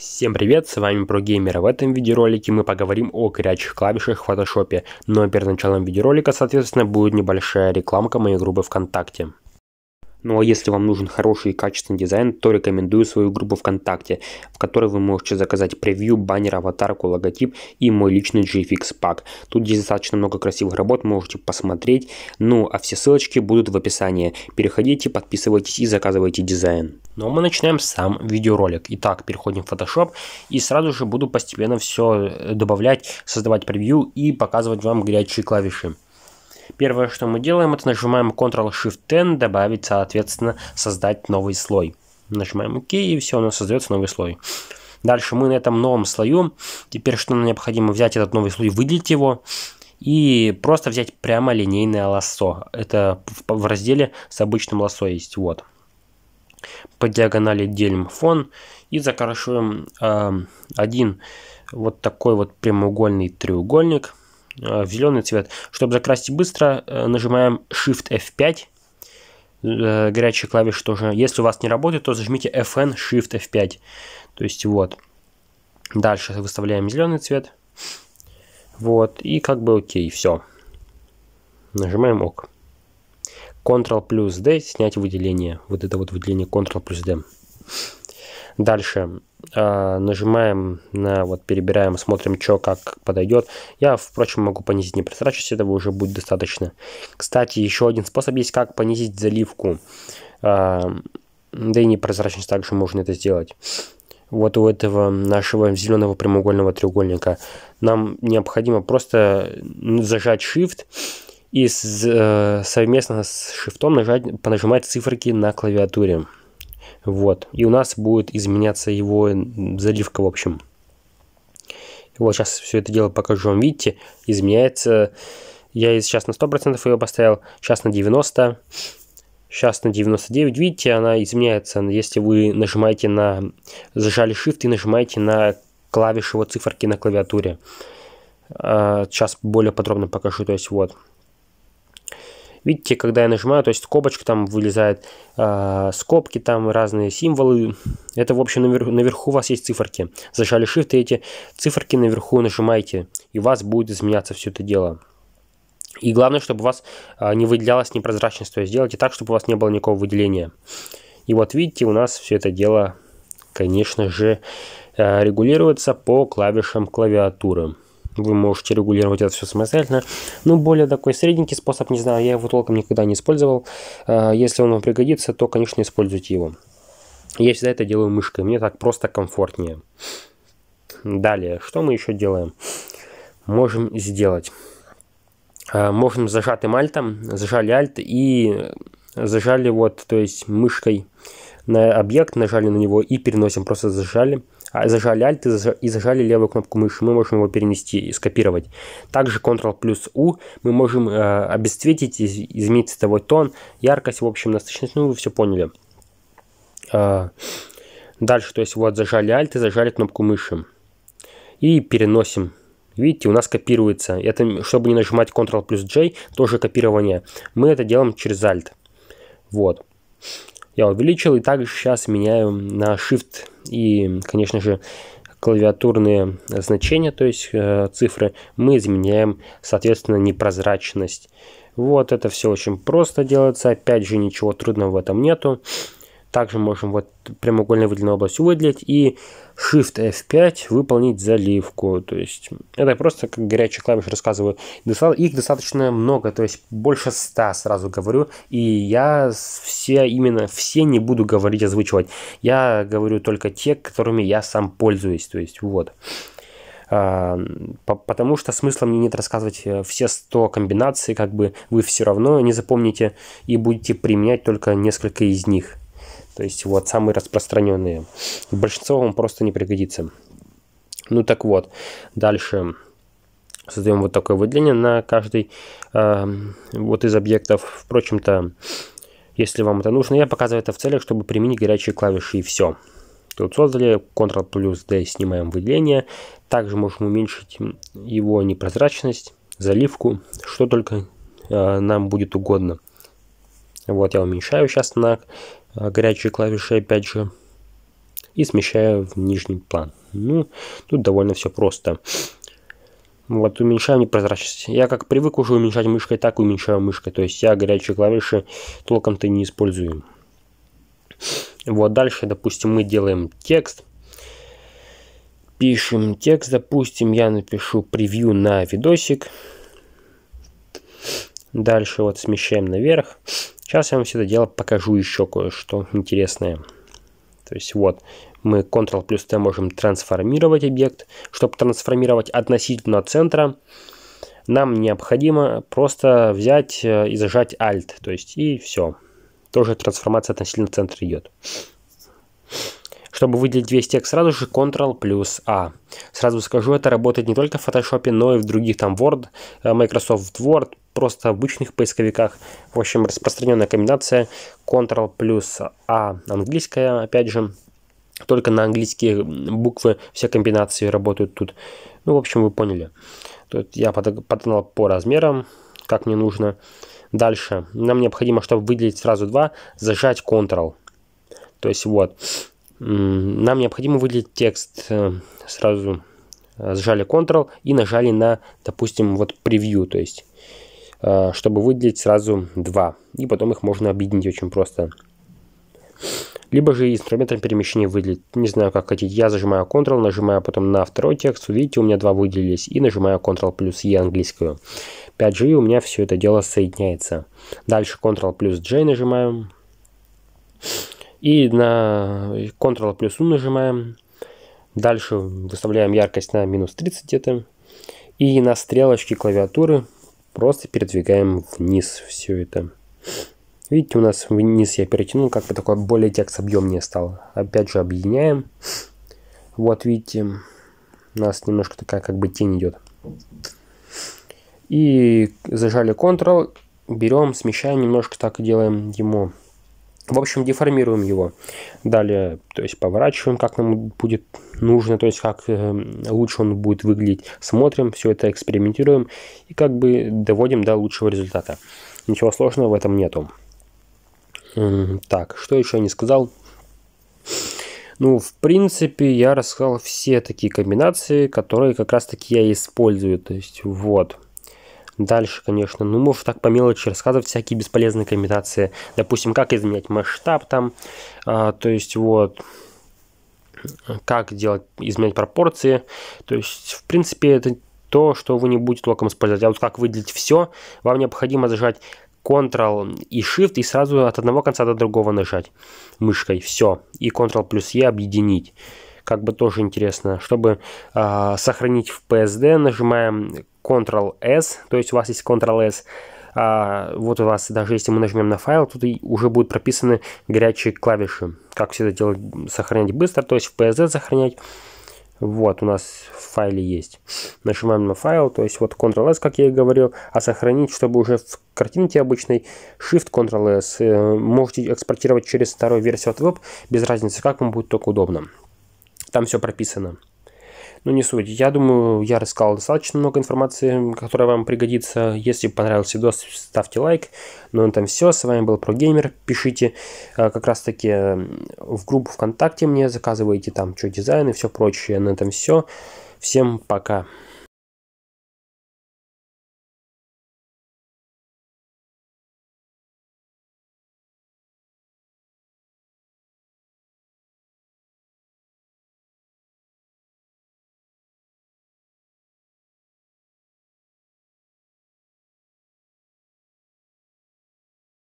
Всем привет, с вами ProGamer. В этом видеоролике мы поговорим о горячих клавишах в фотошопе, но ну а перед началом видеоролика, соответственно, будет небольшая рекламка моей группы ВКонтакте. Ну а если вам нужен хороший и качественный дизайн, то рекомендую свою группу ВКонтакте, в которой вы можете заказать превью, баннер, аватарку, логотип и мой личный GFX пак. Тут есть достаточно много красивых работ, можете посмотреть. Ну а все ссылочки будут в описании. Переходите, подписывайтесь и заказывайте дизайн. Но ну, а мы начинаем сам видеоролик. Итак, переходим в Photoshop и сразу же буду постепенно все э, добавлять, создавать превью и показывать вам горячие клавиши. Первое, что мы делаем, это нажимаем Ctrl-Shift-N, добавить, соответственно, создать новый слой. Нажимаем ОК и все, у нас создается новый слой. Дальше мы на этом новом слою, теперь что нам необходимо взять этот новый слой, выделить его и просто взять прямо линейное лассо. Это в разделе с обычным лассо есть, вот по диагонали делим фон и закрашиваем э, а, один вот такой вот прямоугольный треугольник э, в зеленый цвет. Чтобы закрасить быстро, э, нажимаем Shift F5, э, горячая клавиша тоже. Если у вас не работает, то зажмите FN Shift F5. То есть вот. Дальше выставляем зеленый цвет. Вот, и как бы окей, все. Нажимаем ОК. OK. Ctrl плюс D, снять выделение. Вот это вот выделение Ctrl плюс D. Дальше э, нажимаем на вот перебираем, смотрим, что как подойдет. Я, впрочем, могу понизить непрозрачность, этого уже будет достаточно. Кстати, еще один способ есть, как понизить заливку. Э, да и непрозрачность также можно это сделать. Вот у этого нашего зеленого прямоугольного треугольника нам необходимо просто зажать Shift и с, э, совместно с шифтом нажать, понажимать циферки на клавиатуре. Вот. И у нас будет изменяться его заливка, в общем. Вот сейчас все это дело покажу вам. Видите, изменяется. Я сейчас на 100% ее поставил, сейчас на 90%. Сейчас на 99, видите, она изменяется. Если вы нажимаете на... Зажали Shift и нажимаете на клавиши вот циферки на клавиатуре. Сейчас а, более подробно покажу. То есть вот, Видите, когда я нажимаю, то есть скобочка там вылезает, э, скобки там, разные символы. Это, в общем, навер наверху у вас есть циферки. Зажали Shift, и эти циферки наверху нажимаете, и у вас будет изменяться все это дело. И главное, чтобы у вас э, не выделялась непрозрачность, то есть делайте так, чтобы у вас не было никакого выделения. И вот видите, у нас все это дело, конечно же, э, регулируется по клавишам клавиатуры. Вы можете регулировать это все самостоятельно. Ну, более такой средненький способ, не знаю, я его толком никогда не использовал. Э, если он вам пригодится, то, конечно, используйте его. Я всегда это делаю мышкой, мне так просто комфортнее. Далее, что мы еще делаем? Можем сделать. Э, можем зажатым альтом, зажали альт и зажали вот, то есть мышкой на объект, нажали на него и переносим, просто зажали. А, зажали Alt и зажали, левую кнопку мыши, мы можем его перенести и скопировать. Также Ctrl плюс U мы можем э, обесцветить, из, изменить цветовой тон, яркость, в общем, насыщенность, ну вы все поняли. Э, дальше, то есть вот зажали Alt и зажали кнопку мыши. И переносим Видите, у нас копируется. Это, чтобы не нажимать Ctrl плюс J, тоже копирование. Мы это делаем через Alt. Вот я увеличил. И также сейчас меняю на Shift и, конечно же, клавиатурные значения, то есть э, цифры, мы изменяем, соответственно, непрозрачность. Вот это все очень просто делается, опять же ничего трудного в этом нету. Также можем вот прямоугольной выделенной областью выделить и Shift F5 выполнить заливку. То есть это просто как горячие клавиши рассказываю. Их достаточно много, то есть больше 100 сразу говорю. И я все, именно все не буду говорить, озвучивать. Я говорю только те, которыми я сам пользуюсь. То есть вот. А, потому что смысла мне нет рассказывать э, все 100 комбинаций, как бы вы все равно не запомните и будете применять только несколько из них. То есть вот самые распространенные. Большинство вам просто не пригодится. Ну так вот, дальше создаем вот такое выделение на каждый э, вот из объектов. Впрочем-то, если вам это нужно, я показываю это в целях, чтобы применить горячие клавиши и все. Тут создали, Ctrl плюс D снимаем выделение. Также можем уменьшить его непрозрачность, заливку, что только э, нам будет угодно. Вот я уменьшаю сейчас на э, горячие клавиши опять же и смещаю в нижний план. Ну, тут довольно все просто. Вот уменьшаю непрозрачность. Я как привык уже уменьшать мышкой, так уменьшаю мышкой. То есть я горячие клавиши толком-то не использую. Вот дальше, допустим, мы делаем текст. Пишем текст, допустим, я напишу превью на видосик. Дальше вот смещаем наверх. Сейчас я вам все это дело покажу еще кое-что интересное. То есть вот, мы Ctrl плюс T можем трансформировать объект. Чтобы трансформировать относительно центра, нам необходимо просто взять э, и зажать Alt, то есть и все. Тоже трансформация относительно центра идет. Чтобы выделить весь текст сразу же, Ctrl плюс A. А. Сразу скажу, это работает не только в Photoshop, но и в других там Word, э, Microsoft Word, просто в обычных поисковиках. В общем, распространенная комбинация Ctrl плюс A а английская, опять же. Только на английские буквы все комбинации работают тут. Ну, в общем, вы поняли. Тут я подогнал по размерам, как мне нужно. Дальше. Нам необходимо, чтобы выделить сразу два, зажать Ctrl. То есть вот нам необходимо выделить текст э, сразу э, сжали Ctrl и нажали на, допустим, вот превью, то есть, э, чтобы выделить сразу два. И потом их можно объединить очень просто. Либо же инструментом перемещения выделить. Не знаю, как хотите. Я зажимаю Ctrl, нажимаю потом на второй текст. увидите, у меня два выделились. И нажимаю Ctrl плюс E английскую. 5G, у меня все это дело соединяется. Дальше Ctrl плюс J нажимаем. И на Ctrl плюс U нажимаем. Дальше выставляем яркость на минус 30 где-то. И на стрелочке клавиатуры просто передвигаем вниз все это. Видите, у нас вниз я перетянул, как бы такое более текст объемнее стало Опять же объединяем. Вот видите, у нас немножко такая как бы тень идет. И зажали Ctrl, берем, смещаем немножко так и делаем ему в общем, деформируем его. Далее, то есть поворачиваем, как нам будет нужно, то есть как эм, лучше он будет выглядеть. Смотрим, все это экспериментируем и как бы доводим до лучшего результата. Ничего сложного в этом нету. Эм, так, что еще я не сказал? Ну, в принципе, я рассказал все такие комбинации, которые как раз таки я использую. То есть, вот. Вот. Дальше, конечно, ну, можешь так по мелочи рассказывать всякие бесполезные комбинации. Допустим, как изменять масштаб там, а, то есть вот как делать, изменять пропорции. То есть, в принципе, это то, что вы не будете толком использовать. А вот как выделить все, вам необходимо зажать Ctrl и Shift и сразу от одного конца до другого нажать мышкой. Все. И Ctrl плюс E объединить как бы тоже интересно. Чтобы э, сохранить в PSD, нажимаем Ctrl-S, то есть у вас есть Ctrl-S, а, вот у вас, даже если мы нажмем на файл, тут уже будут прописаны горячие клавиши. Как всегда делать, сохранять быстро, то есть в PSD сохранять. Вот, у нас в файле есть. Нажимаем на файл, то есть вот Ctrl-S, как я и говорил, а сохранить, чтобы уже в картинке обычной, Shift Ctrl-S. Э, можете экспортировать через вторую версию от Web без разницы как, вам будет только удобно. Там все прописано. Ну не суть. Я думаю, я рассказал достаточно много информации, которая вам пригодится. Если понравился видос, ставьте лайк. Ну на этом все. С вами был ProGamer. Пишите а, как раз таки в группу ВКонтакте мне, заказывайте там что, дизайн и все прочее. На этом все. Всем пока.